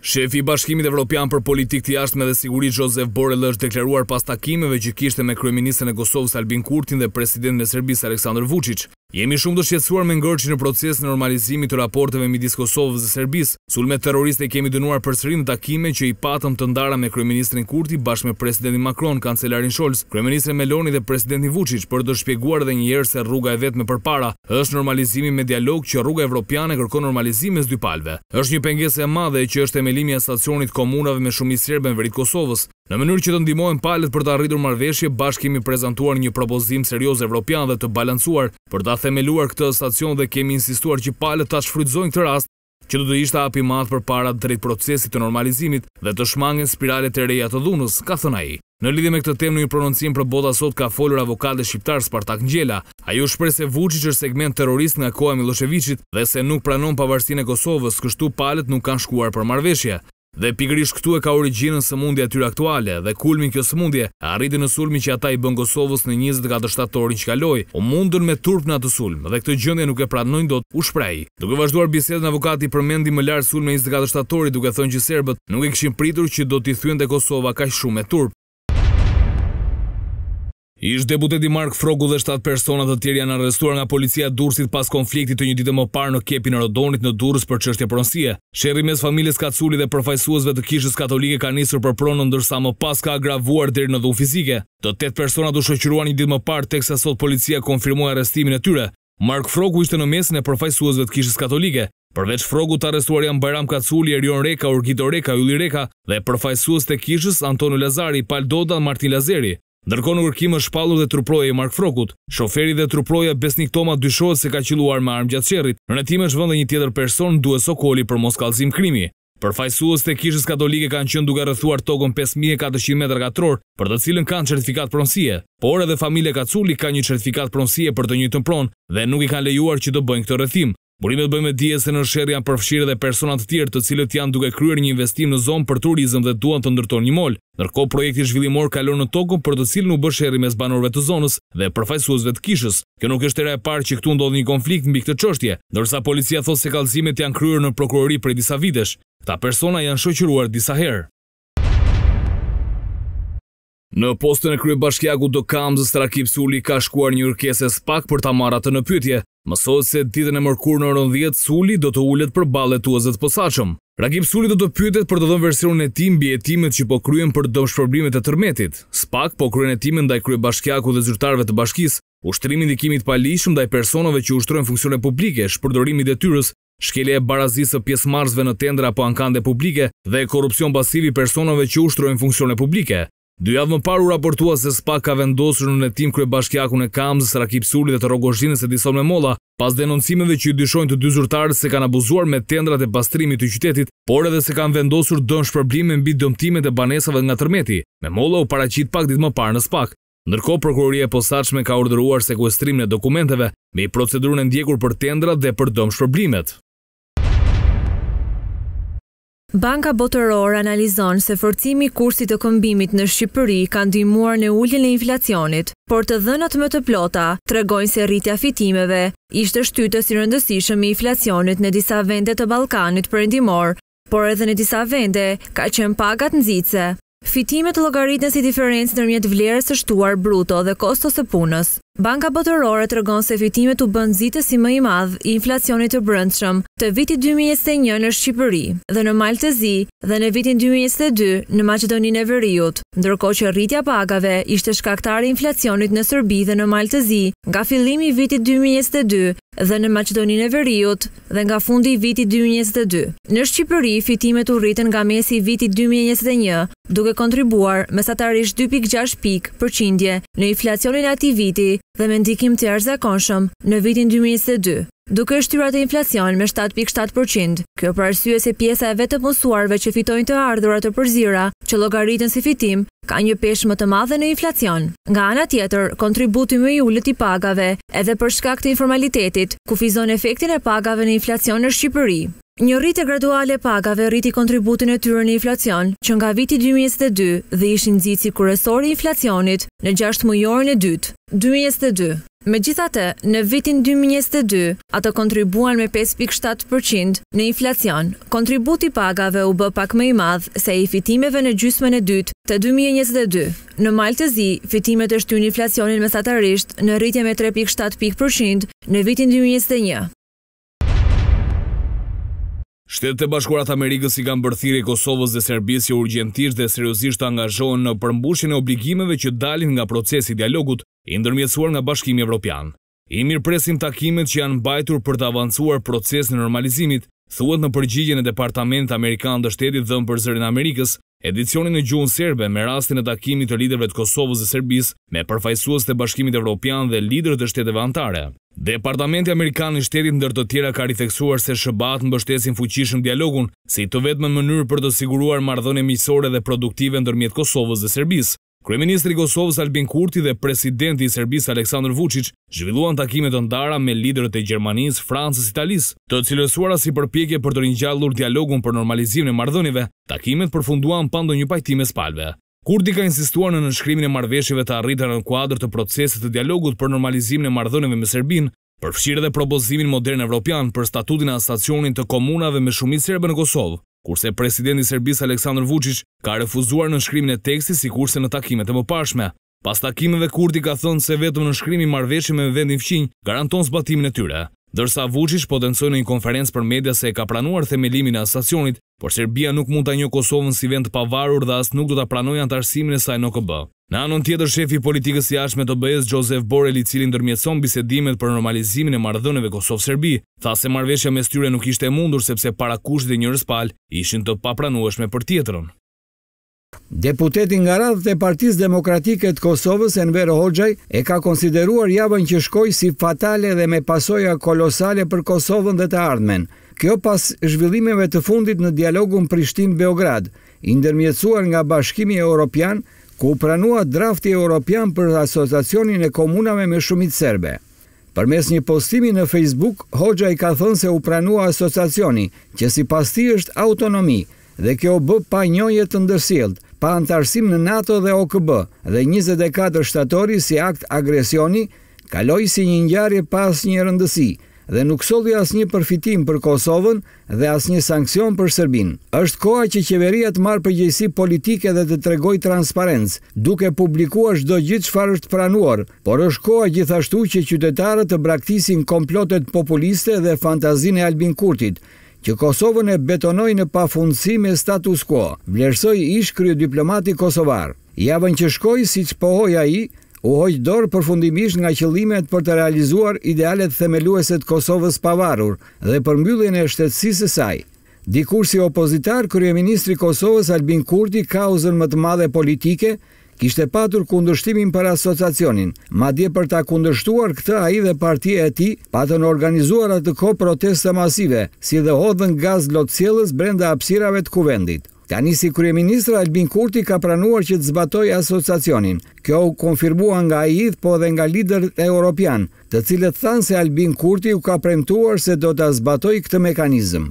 Shefi i Bashkimit Evropian për politikë të jashtme dhe siguri Josef Borrell është deklaruar pas takimeve që kishte me kreminisën e Kosovës Albin Kurti dhe presidentin e Serbisë Aleksandar Vučić. Jemi shumë të shqetsuar me ngërë që në proces në normalizimi të raporteve midis Kosovës dhe Serbis, sulme terroriste kemi dënuar përsërin në takime që i patëm të ndara me Kryeministrin Kurti bashkë me Presidentin Macron, Kancelarin Scholz, Kryeministrin Meloni dhe Presidentin Vucic për të shpjeguar dhe njerë se rruga e vetë me përpara, është normalizimi me dialog që rruga evropiane kërko normalizim e dy palve. është një pengese madhe që është emelimi e stacionit komunave me shumë i sirbën vërit Kosovës, Në mënyrë që të ndimojnë palet për të arritur marveshje, bashkë kemi prezentuar një propozim serios evropian dhe të balansuar për të themeluar këtë stacion dhe kemi insistuar që palet të shfrytzojnë këtë rast, që të të ishte api madhë për para të drejt procesit të normalizimit dhe të shmangin spiralet e reja të dhunës, ka thëna i. Në lidhje me këtë temë në një prononcim për bota sot ka folur avokate shqiptar Spartak Njela. ju shprej se Vucic është segment terrorist nga koha Miloševiqit dhe se nuk pranon pavarësin e Kosovës, kështu palet nuk kanë shkuar për marveshje. Dhe pikërish këtu e ka originën së mundi atyre aktuale dhe kulmin kjo së mundi e arriti në sulmi që ata i bën Kosovës në 24 orin që kaloi, o mundën me turp në atë sulm dhe këtë gjëndje nuk e pranojnë do të u shprej. Duke vazhduar bisedën avokati për mendi më larë sulmë në 24 orin duke thënë që Serbët nuk e këshim pritur që do t'i thujen dhe Kosova ka shumë e turp. Ishtë deputeti Mark Frogu dhe 7 personat të tjerë janë arrestuar nga policia Durësit pas konfliktit të një ditë më parë në kepi në rodonit në Durës për qështje pronsie. Sherri mes familjes Kaculi dhe përfajsuazve të kishës katolike ka njësër për pronë ndërsa më pas ka agravuar dherë në dhu fizike. Të 8 personat u shëqyrua një ditë më parë të kësa sot policia konfirmua arrestimin e tyre. Mark Frogu ishte në mesin e përfajsuazve të kishës katolike. Përveç Frogu të arrestuar janë Bajram Kaculi, Erion Reka, Urgito Reka, Yuli Reka dhe përfajsues të kishës Antonu Lazari, Paldoda Martin Lazeri. Ndërkohë në kërkim është shpallur dhe truproja e Mark Frokut, shoferi dhe truproja Besnik Toma dyshohet se ka qelluar me armë gjatë sherrit. Në rëtimë është vënë një tjetër person so koli për mos kallëzim krimi. fajsuës të Kishës Katolike kanë qenë duke rrethuar tokën 5400 metra katror, për të cilën kanë certifikat pronësie, por edhe familja Kaculi ka një certifikat pronësie për të njëjtën pronë dhe nuk i kanë lejuar që të bëjnë këtë rrethim. Burimet bëjmë e dje se në shërë janë përfshirë dhe personat të tjerë të cilët janë duke kryer një investim në zonë për turizm dhe duan të ndërton një mol, nërko projekti zhvillimor kalon në tokën për të cilë u bësh shërë i mes banorve të zonës dhe përfajsuzve të kishës. Kjo nuk është të e parë që këtu ndodhë një konflikt në bikë të qështje, nërsa policia thosë se kalzimet janë kryer në prokurori për disa vitesh, këta persona janë shoqyruar disa herë. Në postën e kryë do kamzës të ka shkuar një rkesës pak për ta marat në pytje, Mësot se ditën e mërkur në orën 10, Suli do të ullet për balet tuazet posaqëm. Ragim Suli do të pyetet për të dhënë versionin e tim bje timet që po kryen për dëmsh problemet e tërmetit. Spak po kryen e timen ndaj krye bashkjaku dhe zyrtarve të bashkis, ushtrimin dikimit palishëm ndaj personove që ushtrojnë funksione publike, shpërdorimi dhe tyrës, shkele e barazisë pjesë marzve në tendra apo ankande publike dhe korupcion pasivi personove që ushtrojnë funksione publike. Dy javë më parë u raportua se SPA ka vendosur në netim krye bashkjaku e Kamzës, Rakip Suli dhe të Rogozhinës e Dison me Molla, pas denoncimeve që i dyshojnë të dy zurtarës se kanë abuzuar me tendrat e pastrimit të qytetit, por edhe se kanë vendosur dëm shpërblime mbi dëmtimet e banesave nga tërmeti. Me Molla u paraqit pak ditë më parë në SPA. Nërko, Prokuroria e Posaqme ka urdëruar sekuestrim në dokumenteve me i procedurën e ndjekur për tendrat dhe për dëmë shpërblimet. Banka Botëror analizon se forcimi i kursit të këmbimit në Shqipëri ka ndihmuar në uljen e inflacionit, por të dhënat më të plota tregojnë se rritja e fitimeve ishte shtytës i rëndësishëm i inflacionit në disa vende të Ballkanit perëndimor, por edhe në disa vende ka qenë pagat nxitëse. Fitimet logaritën si diferencë ndërmjet vlerës së shtuar bruto dhe kostos së punës. Banka Botërore të rëgon se fitimet të bëndzitë si më i madhë i inflacionit të brëndshëm të vitit 2021 në Shqipëri dhe në Maltezi dhe në vitin 2022 në Macedonin e Veriut, ndërko që rritja pagave ishte shkaktari inflacionit në Sërbi dhe në Maltezi nga fillimi vitit 2022 dhe në Macedonin e Veriut dhe nga fundi vitit 2022. Në Shqipëri, fitimet u rritën nga mesi vitit 2021 duke kontribuar mesatarish 2.6 në inflacionin ati viti dhe me ndikim të jarëzakonshëm në vitin 2022 duke shtyrat e inflacion me 7.7%. Kjo për arsye se pjesa e vetë mësuarve që fitojnë të ardhurat të përzira, që logaritën si fitim, ka një peshë më të madhe në inflacion. Nga ana atjetër, kontributi më i ullët i pagave, edhe për shkak të informalitetit, kufizon efektin e pagave në inflacion në Shqipëri. Një rritë e graduale pagave rriti kontributin e tyre në inflacion, që nga viti 2022 dhe ishin zici kërësori inflacionit në 6 mujorën e dytë, 2022. Me gjithate, në vitin 2022, ato kontribuan me 5.7% në inflacion, kontributi pagave u bë pak më i madhë se i fitimeve në gjysmën e dytë të 2022. Në malë të zi, fitimet është ty një inflacionin mesatarisht në rritje me 3.7% në vitin 2021. Shtetet e Bashkuara Amerikës i kanë bërthirë Kosovës dhe Serbisë që urgentisht dhe seriozisht angazhohen në përmbushjen e obligimeve që dalin nga procesi i dialogut i ndërmjetësuar nga Bashkimi Evropian. I mirëpresim takimet që janë mbajtur për të avancuar procesin e normalizimit, thuhet në përgjigjen e Departamentit Amerikan të Shtetit dhënë për zërin e Amerikës, edicionin e gjuhën serbe me rastin e takimit të liderëve të Kosovës dhe Serbisë me përfaqësues të Bashkimit Evropian dhe liderët e shteteve anëtare. Departamenti Amerikan i shtetit ndër të tjera ka rifeksuar se shëbat në bështesin fuqishëm dialogun, si të vetë mënyrë për të siguruar mardhën e misore dhe produktive ndër mjetë Kosovës dhe Serbis. Kreministri Kosovës Albin Kurti dhe presidenti i Serbis Aleksandr Vucic zhvilluan takimet të ndara me liderët e Gjermanis, Fransës, Italis, të cilësuara si përpjekje për të rinjallur dialogun për normalizim në mardhënive, takimet përfunduan pando një pajtime spalve. Kurdi ka insistuar në nënshkrimin e marveshjeve të arritën në kuadrë të proceset të dialogut për normalizimin e mardhënëve me Serbin, përfshirë dhe propozimin modern evropian për statutin e stacionin të komunave me shumit Serbe në Kosovë, kurse presidenti Serbis Aleksandr Vucic ka refuzuar nënshkrimin e teksti si kurse në takimet e më pashme. Pas takimeve, Kurdi ka thënë se vetëm nënshkrimi marveshjeve me vendin fqinj garanton zbatimin e tyre. Dërsa Vucic po dënsoj në një konferencë për media se e ka pranuar themelimin e asasionit, por Serbia nuk mund të një Kosovën si vend pavarur dhe asë nuk do të pranoj antarësimin e saj në këbë. Në anon tjetër shefi politikës i ashme të bëjës, Gjozef Borel i cilin dërmjetëson bisedimet për normalizimin e mardhëneve Kosovë-Serbi, tha se marveshja me styre nuk ishte mundur sepse para kush dhe njërës palë ishin të papranuashme për tjetërën. Deputeti nga radhët e Partisë Demokratike të Kosovës Enver Hoxhaj e ka konsideruar javën që shkoi si fatale dhe me pasoja kolosale për Kosovën dhe të ardhmen. Kjo pas zhvillimeve të fundit në dialogun Prishtinë-Beograd, i ndërmjetësuar nga Bashkimi Evropian, ku pranua drafti evropian për asociacionin e komunave me shumicë serbe. Për mes një postimi në Facebook, Hoxha i ka thënë se u pranua asociacioni, që si pas ti është autonomi, dhe kjo bë pa njoje të ndërsildë, pa antarësim në NATO dhe OKB dhe 24 shtatori si akt agresioni, kaloi si një njarje pas një rëndësi dhe nuk soli as një përfitim për Kosovën dhe as një sankcion për Serbin. Êshtë koha që qeveria të marë përgjësi politike dhe të tregoj transparentës, duke publikuar shdo gjithë që është pranuar, por është koha gjithashtu që qytetarët të braktisin komplotet populiste dhe e Albin Kurtit, që Kosovën e betonoj në pafundësi me status quo, vlerësoj ish kryo diplomati Kosovar. Javën që shkoj si që pohoj a i, u hoj dorë përfundimisht nga qëllimet për të realizuar idealet themelueset Kosovës pavarur dhe përmbyllin e shtetsisë saj. Dikur si opozitar, Kryeministri Kosovës Albin Kurti ka uzën më të madhe politike, kishte patur kundështimin për asociacionin, ma dje për ta kundështuar këtë a i dhe partije e ti, patën organizuar atë ko proteste masive, si dhe hodhën gaz lotësielës brenda apsirave të kuvendit. Tani si Kryeministra Albin Kurti ka pranuar që të zbatoj asociacionin. Kjo u konfirmua nga AIDH po dhe nga lider e Europian, të cilët thanë se Albin Kurti u ka premtuar se do të zbatoj këtë mekanizmë.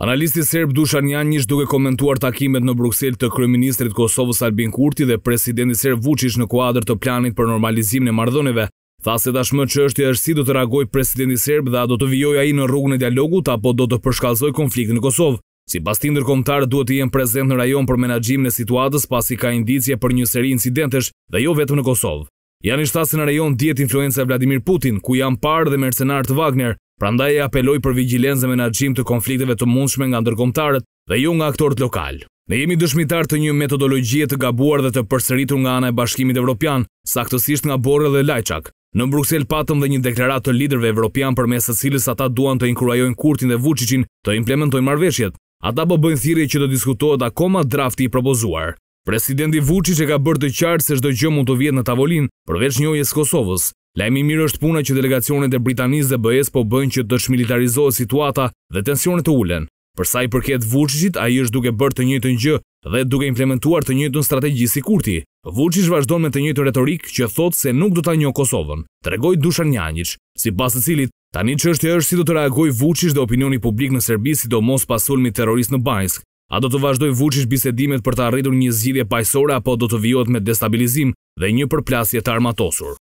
Analisti serb Dushan Janjish duke komentuar takimet në Bruxelles të kryeministrit Kosovës Albin Kurti dhe presidenti serb Vucic në kuadër të planit për normalizimin e marrëdhënieve, tha se tashmë çështja është si do të reagojë presidenti serb dhe a do të vijojë ai në rrugën e dialogut apo do të përshkallëzojë konfliktin në Kosovë. Sipas tij ndërkombëtar duhet të jenë prezent në rajon për menaxhimin e situatës pasi ka indicje për një seri incidentesh dhe jo vetëm në Kosovë. Janë shtasë në rajon djetë influenza Vladimir Putin, ku janë parë dhe mercenarë të Wagner, pranda e apeloj për vigilenzë me në të konflikteve të mundshme nga ndërkomtarët dhe ju nga aktorët lokal. Ne jemi dëshmitar të një metodologjie të gabuar dhe të përsëritur nga anaj bashkimit evropian, saktësisht nga Borre dhe Lajçak. Në Bruxelles patëm dhe një deklarat të liderve evropian për mesët cilës ata duan të inkurajojnë kurtin dhe vucicin të implementojnë marveshjet. Ata po bëjnë thirrje që të diskutohet akoma drafti i propozuar. Presidenti Vucic e ka bërë të qartë se shdo gjë mund të vjetë në tavolin, përveç njojës Kosovës. Lajmi mirë është puna që delegacionet e Britanisë dhe BES po bëjnë që të shmilitarizohë situata dhe tensionet të ullen. Përsa i përket Vucicit, a i është duke bërë të njëtë njëgjë dhe duke implementuar të në strategji si kurti. Vucic vazhdojnë me të njëtë retorik që thotë se nuk do të njohë Kosovën. Të regoj Dushan Njanjic, si pas të cilit, tani që është e është si do të reagoj Vucic dhe opinioni publik në Serbi do mos pasulmi terrorist në Bajnsk, A do të vazhdoj vuqish bisedimet për të arritur një zgjidhje pajsore, apo do të vijot me destabilizim dhe një përplasje të armatosur?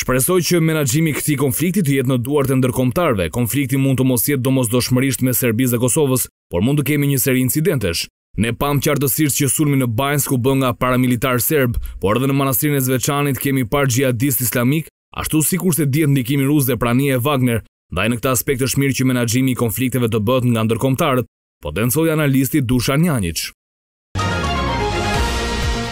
Shpresoj që menaxhimi i këtij konflikti të jetë në duart e ndërkombëtarëve. Konflikti mund të mos jetë domosdoshmërisht me Serbisë dhe Kosovës, por mund të kemi një seri incidentesh. Ne pam qartësisht që sulmi në bajnës ku bënga paramilitar serb, por edhe në manastirin e Zveçanit kemi par xhihadist islamik, ashtu sikur se dihet ndikimi rus dhe prania e Wagner. Ndaj në këtë aspekt është mirë që menaxhimi i konflikteve të bëhet nga ndërkombëtarët, Potem są analisty Duszan